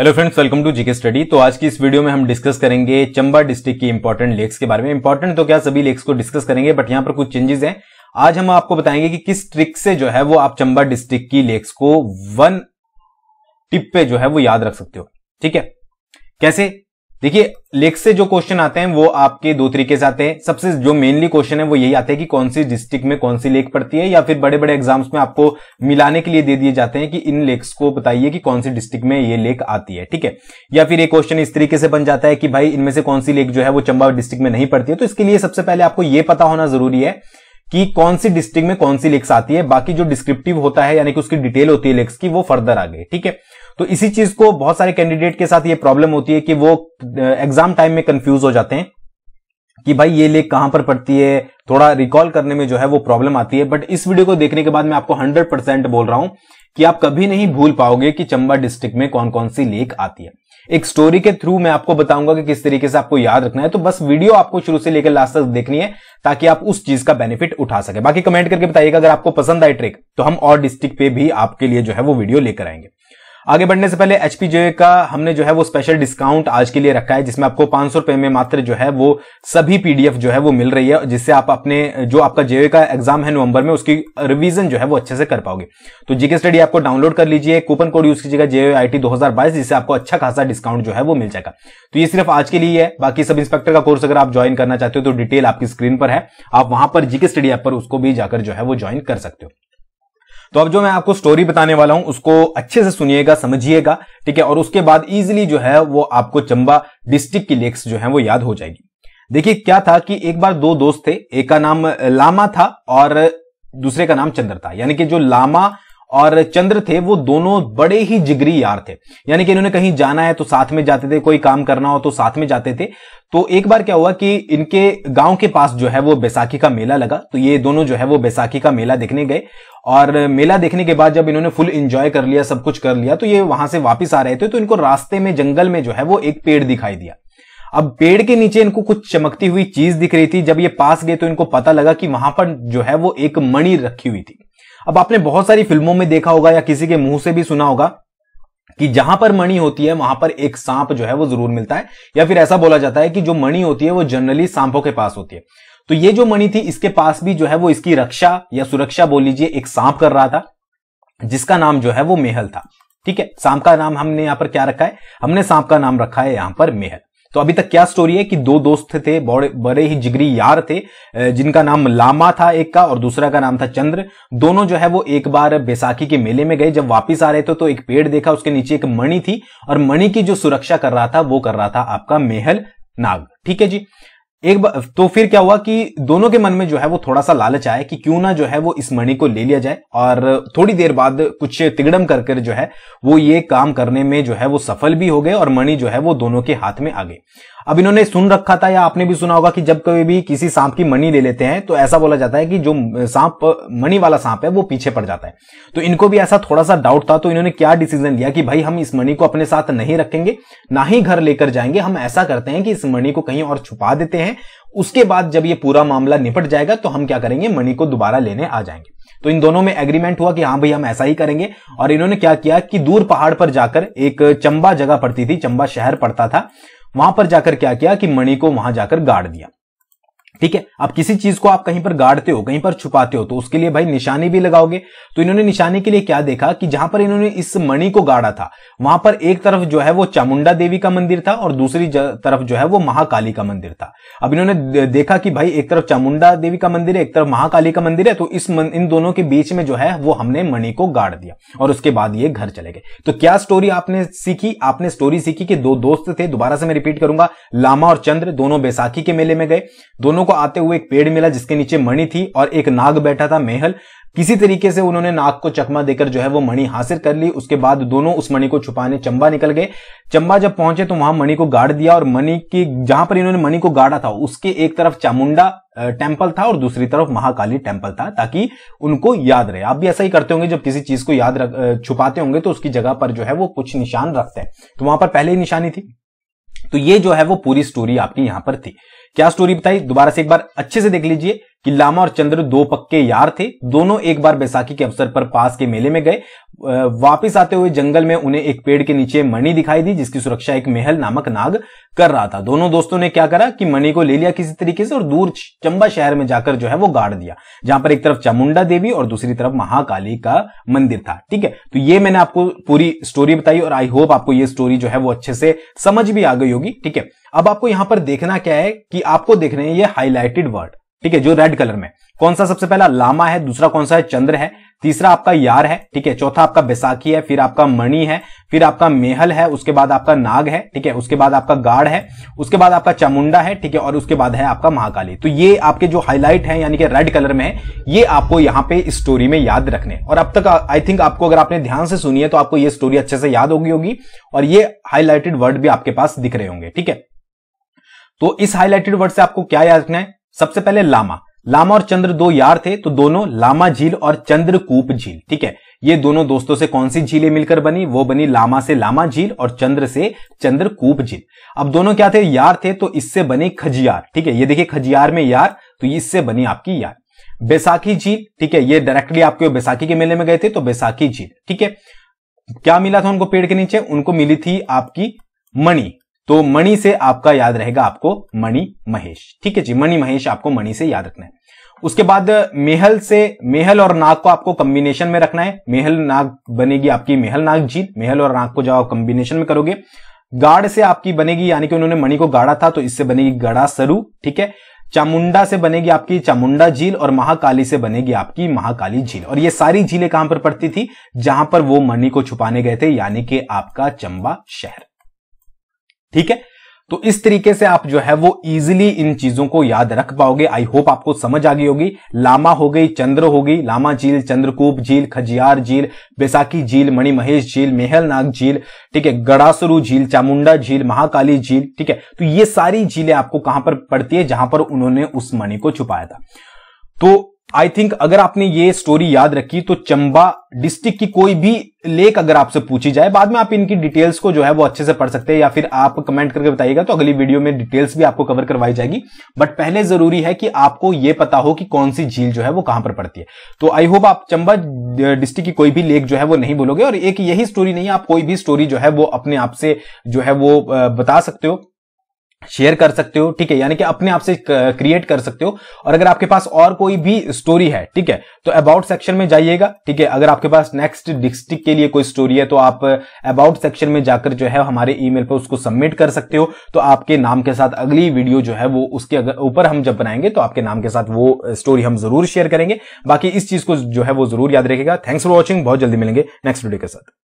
hello friends welcome to GK study तो आज की इस वीडियो में हम डिस्कस करेंगे चंबा डिस्ट्रिक्ट की इंपॉर्टेंट लेक्स के बारे में इंपॉर्टेंट तो क्या सभी लेक्स को डिस्कस करेंगे बट यहां पर कुछ चेंजेस हैं आज हम आपको बताएंगे कि किस ट्रिक से जो है वो आप चंबा डिस्ट्रिक्ट की लेक्स को वन टिप पे जो है वो याद रख सकते हो ठीक है कैसे देखिए लेख से जो क्वेश्चन आते हैं वो आपके दो तरीके से आते हैं सबसे जो मेनली क्वेश्चन है वो यही आते हैं कि कौन सी डिस्ट्रिक्ट में कौन सी लेख पड़ती है या फिर बड़े बड़े एग्जाम्स में आपको मिलाने के लिए दे दिए जाते हैं कि इन लेक्स को बताइए कि कौन सी डिस्ट्रिक्ट में ये लेख आती है ठीक है या फिर ये क्वेश्चन इस तरीके से बन जाता है कि भाई इनमें से कौन सी लेक जो है वो चंबा डिस्ट्रिक्ट में नहीं पड़ती है तो इसके लिए सबसे पहले आपको ये पता होना जरूरी है कि कौन सी डिस्ट्रिक्ट में कौन सी लेख्स आती है बाकी जो डिस्क्रिप्टिव होता है यानी कि उसकी डिटेल होती है लेख्स की वो फर्दर आ गई ठीक है तो इसी चीज को बहुत सारे कैंडिडेट के साथ ये प्रॉब्लम होती है कि वो एग्जाम टाइम में कंफ्यूज हो जाते हैं कि भाई ये लेख कहां पर पड़ती है थोड़ा रिकॉल करने में जो है वो प्रॉब्लम आती है बट इस वीडियो को देखने के बाद मैं आपको 100 परसेंट बोल रहा हूं कि आप कभी नहीं भूल पाओगे कि चंबा डिस्ट्रिक्ट में कौन कौन सी लेक आती है एक स्टोरी के थ्रू मैं आपको बताऊंगा कि किस तरीके से आपको याद रखना है तो बस वीडियो आपको शुरू से लेकर लास्ट तक देखनी है ताकि आप उस चीज का बेनिफिट उठा सके बाकी कमेंट करके बताइएगा अगर आपको पसंद आए ट्रिक तो हम और डिस्ट्रिक्ट पे भी आपके लिए जो है वो वीडियो लेकर आएंगे आगे बढ़ने से पहले एचपी जे का हमने जो है वो स्पेशल डिस्काउंट आज के लिए रखा है जिसमें आपको पांच सौ रुपए में मात्र जो है वो सभी पीडीएफ जो है वो मिल रही है जिससे आप अपने जो आपका जेए का एग्जाम है नवंबर में उसकी रिवीजन जो है वो अच्छे से कर पाओगे तो जीके स्टडी आपको डाउनलोड कर लीजिए कूपन कोड यूज कीजिएगा जेए आई टी जिससे आपको अच्छा खासा डिस्काउंट जो है वो मिल जाएगा तो ये सिर्फ आज के लिए है बाकी सब इंस्पेक्टर का कोर्स अगर आप ज्वाइन करना चाहते हो तो डिटेल आपकी स्क्रीन पर है आप वहां पर जीके स्टडी ऐप पर उसको भी जाकर जो है वो ज्वाइन कर सकते हो तो अब जो मैं आपको स्टोरी बताने वाला हूं उसको अच्छे से सुनिएगा समझिएगा ठीक है और उसके बाद इजिली जो है वो आपको चंबा डिस्ट्रिक्ट की लेक्स जो है वो याद हो जाएगी देखिए क्या था कि एक बार दो दोस्त थे एक का नाम लामा था और दूसरे का नाम चंद्र था यानी कि जो लामा और चंद्र थे वो दोनों बड़े ही जिगरी यार थे यानी कि इन्होंने कहीं जाना है तो साथ में जाते थे कोई काम करना हो तो साथ में जाते थे तो एक बार क्या हुआ कि इनके गांव के पास जो है वो बैसाखी का मेला लगा तो ये दोनों जो है वो बैसाखी का मेला देखने गए और मेला देखने के बाद जब इन्होंने फुल इंजॉय कर लिया सब कुछ कर लिया तो ये वहां से वापिस आ रहे थे तो इनको रास्ते में जंगल में जो है वो एक पेड़ दिखाई दिया अब पेड़ के नीचे इनको कुछ चमकती हुई चीज दिख रही थी जब ये पास गए तो इनको पता लगा कि वहां पर जो है वो एक मणि रखी हुई थी अब आपने बहुत सारी फिल्मों में देखा होगा या किसी के मुंह से भी सुना होगा कि जहां पर मणि होती है वहां पर एक सांप जो है वो जरूर मिलता है या फिर ऐसा बोला जाता है कि जो मणि होती है वो जनरली सांपों के पास होती है तो ये जो मणि थी इसके पास भी जो है वो इसकी रक्षा या सुरक्षा बोल लीजिए एक सांप कर रहा था जिसका नाम जो है वो मेहल था ठीक है सांप का नाम हमने यहां पर क्या रखा है हमने सांप का नाम रखा है यहां पर मेहल तो अभी तक क्या स्टोरी है कि दो दोस्त थे बड़े बड़े ही जिगरी यार थे जिनका नाम लामा था एक का और दूसरा का नाम था चंद्र दोनों जो है वो एक बार बैसाखी के मेले में गए जब वापिस आ रहे थे तो एक पेड़ देखा उसके नीचे एक मणि थी और मणि की जो सुरक्षा कर रहा था वो कर रहा था आपका मेहल नाग ठीक है जी एक बार तो फिर क्या हुआ कि दोनों के मन में जो है वो थोड़ा सा लालच आया कि क्यों ना जो है वो इस मणि को ले लिया जाए और थोड़ी देर बाद कुछ तिगड़म कर कर जो है वो ये काम करने में जो है वो सफल भी हो गए और मणि जो है वो दोनों के हाथ में आ गए अब इन्होंने सुन रखा था या आपने भी सुना होगा कि जब कभी भी किसी सांप की मणि ले लेते हैं तो ऐसा बोला जाता है कि जो सांप मणि वाला सांप है वो पीछे पड़ जाता है तो इनको भी ऐसा थोड़ा सा डाउट था तो इन्होंने क्या डिसीजन लिया कि भाई हम इस मणि को अपने साथ नहीं रखेंगे ना ही घर लेकर जाएंगे हम ऐसा करते हैं कि इस मणि को कहीं और छुपा देते हैं हैं उसके बाद जब ये पूरा मामला निपट जाएगा तो हम क्या करेंगे मनी को दोबारा लेने आ जाएंगे तो इन दोनों में एग्रीमेंट हुआ कि हाँ भाई हम ऐसा ही करेंगे और इन्होंने क्या किया कि दूर पहाड़ पर जाकर एक चंबा जगह पड़ती थी चंबा शहर पड़ता था वहां पर जाकर क्या किया कि मणि को वहां जाकर गाड़ दिया ठीक है अब किसी चीज को आप कहीं पर गाड़ते हो कहीं पर छुपाते हो तो उसके लिए भाई निशानी भी लगाओगे तो इन्होंने निशानी के लिए क्या देखा कि जहां पर इन्होंने इस मणि को गाड़ा था वहां पर एक तरफ जो है वो चामुंडा देवी का मंदिर था और दूसरी तरफ जो है वो महाकाली का मंदिर था अब इन्होंने देखा कि भाई एक तरफ चामुंडा देवी का मंदिर है एक तरफ महाकाली का मंदिर है तो इस इन दोनों के बीच में जो है वो हमने मणि को गाड़ दिया और उसके बाद ये घर चले गए तो क्या स्टोरी आपने सीखी आपने स्टोरी सीखी कि दो दोस्त थे दोबारा से मैं रिपीट करूंगा लामा और चंद्र दोनों बैसाखी के मेले में गए दोनों दोनों को आते हुए एक पेड़ मिला जिसके नीचे मणि थी और एक नाग बैठा था मेहल किसी तरीके से उन्होंने नाग को चकमा देकर जो है वो मणि हासिल कर ली उसके बाद दोनों उस मणि को छुपाने चंबा निकल गए चंबा जब पहुंचे तो वहां मणि को गाड़ दिया और मणि की जहां पर इन्होंने मणि को गाड़ा था उसके एक तरफ चामुंडा टेम्पल था और दूसरी तरफ महाकाली टेम्पल था ताकि उनको याद रहे आप भी ऐसा ही करते होंगे जब किसी चीज को याद रख छुपाते होंगे तो उसकी जगह पर जो है वो कुछ निशान रखते हैं तो वहां पर पहले ही निशानी थी तो ये जो है वो पूरी स्टोरी आपकी यहां पर थी क्या स्टोरी बताई दोबारा से एक बार अच्छे से देख लीजिए कि लामा और चंद्र दो पक्के यार थे दोनों एक बार बैसाखी के अवसर पर पास के मेले में गए वापिस आते हुए जंगल में उन्हें एक पेड़ के नीचे मणि दिखाई दी जिसकी सुरक्षा एक महल नामक नाग कर रहा था दोनों दोस्तों ने क्या करा कि मणि को ले लिया किसी तरीके से और दूर चंबा शहर में जाकर जो है वो गाड़ दिया जहां पर एक तरफ चामुंडा देवी और दूसरी तरफ महाकाली का मंदिर था ठीक है तो ये मैंने आपको पूरी स्टोरी बताई और आई होप आपको ये स्टोरी जो है वो अच्छे से समझ भी आ गई होगी ठीक है अब आपको यहां पर देखना क्या है कि आपको देख रहे हैं ये हाईलाइटेड वर्ड ठीक है जो रेड कलर में कौन सा सबसे पहला लामा है दूसरा कौन सा है चंद्र है तीसरा आपका यार है ठीक है चौथा आपका बैसाखी है फिर आपका मणि है फिर आपका मेहल है उसके बाद आपका नाग है ठीक है उसके बाद आपका गाढ़ है उसके बाद आपका चामुंडा है ठीक है और उसके बाद है आपका महाकाली तो ये आपके जो हाईलाइट है यानी कि रेड कलर में है ये आपको यहाँ पे स्टोरी में याद रखने और अब तक आई थिंक आपको अगर आपने ध्यान से सुनी है तो आपको ये स्टोरी अच्छे से याद होगी होगी और ये हाईलाइटेड वर्ड भी आपके पास दिख रहे होंगे ठीक है तो इस हाईलाइटेड वर्ड से आपको क्या याद रखना है सबसे पहले लामा लामा और चंद्र दो यार थे तो दोनों लामा झील और चंद्रकूप झील ठीक है ये दोनों दोस्तों से कौन सी झीलें मिलकर बनी वो बनी लामा से लामा झील और चंद्र से चंद्रकूप झील अब दोनों क्या थे यार थे तो इससे बनी खजियार ठीक है ये देखिए खजियार में यार तो इससे बनी आपकी यार बैसाखी झील ठीक है ये डायरेक्टली आपके बैसाखी के मेले में गए थे तो बैसाखी झील ठीक है क्या मिला था उनको पेड़ के नीचे उनको मिली थी आपकी मणि तो मणि से आपका याद रहेगा आपको मणि महेश ठीक है जी मणि महेश आपको मणि से याद रखना है उसके बाद मेहल से मेहल और नाग को आपको कॉम्बिनेशन में रखना है मेहल नाग बनेगी आपकी मेहल नाग जीत मेहल और नाग को जब आप कॉम्बिनेशन में करोगे गाढ़ से आपकी बनेगी यानी कि उन्होंने मणि को गाढ़ा था तो इससे बनेगी गढ़ा सरू ठीक है चामुंडा से बनेगी आपकी चामुंडा झील और महाकाली से बनेगी आपकी महाकाली झील और ये सारी झीलें कहां पर पड़ती थी जहां पर वो मणि को छुपाने गए थे यानी कि आपका चंबा शहर ठीक है तो इस तरीके से आप जो है वो इजिली इन चीजों को याद रख पाओगे आई होप आपको समझ आ गई होगी लामा हो गई चंद्र होगी लामा झील चंद्रकूप झील खजियार झील बैसाखी झील मणिमहेश झील मेहलनाग झील ठीक है गड़ासरू झील चामुंडा झील महाकाली झील ठीक है तो ये सारी झीलें आपको कहां पर पड़ती है जहां पर उन्होंने उस मणि को छुपाया था तो आई थिंक अगर आपने ये स्टोरी याद रखी तो चंबा डिस्ट्रिक्ट की कोई भी लेक अगर आपसे पूछी जाए बाद में आप इनकी डिटेल्स को जो है वो अच्छे से पढ़ सकते हैं या फिर आप कमेंट करके बताइएगा तो अगली वीडियो में डिटेल्स भी आपको कवर करवाई जाएगी बट पहले जरूरी है कि आपको ये पता हो कि कौन सी झील जो है वो कहां पर पड़ती है तो आई होप आप चंबा डिस्ट्रिक्ट की कोई भी लेक जो है वो नहीं बोलोगे और एक यही स्टोरी नहीं आप कोई भी स्टोरी जो है वो अपने आप से जो है वो बता सकते हो शेयर कर सकते हो ठीक है यानी कि अपने आप से क्रिएट कर सकते हो और अगर आपके पास और कोई भी स्टोरी है ठीक है तो अबाउट सेक्शन में जाइएगा ठीक है अगर आपके पास नेक्स्ट डिस्ट्रिक्ट के लिए कोई स्टोरी है तो आप अबाउट सेक्शन में जाकर जो है हमारे ईमेल पर उसको सबमिट कर सकते हो तो आपके नाम के साथ अगली वीडियो जो है वो उसके ऊपर हम जब बनाएंगे तो आपके नाम के साथ वो स्टोरी हम जरूर शेयर करेंगे बाकी इस चीज को जो है वो जरूर याद रखेगा थैंक्स फॉर वॉचिंग बहुत जल्दी मिलेंगे नेक्स्ट वीडियो के साथ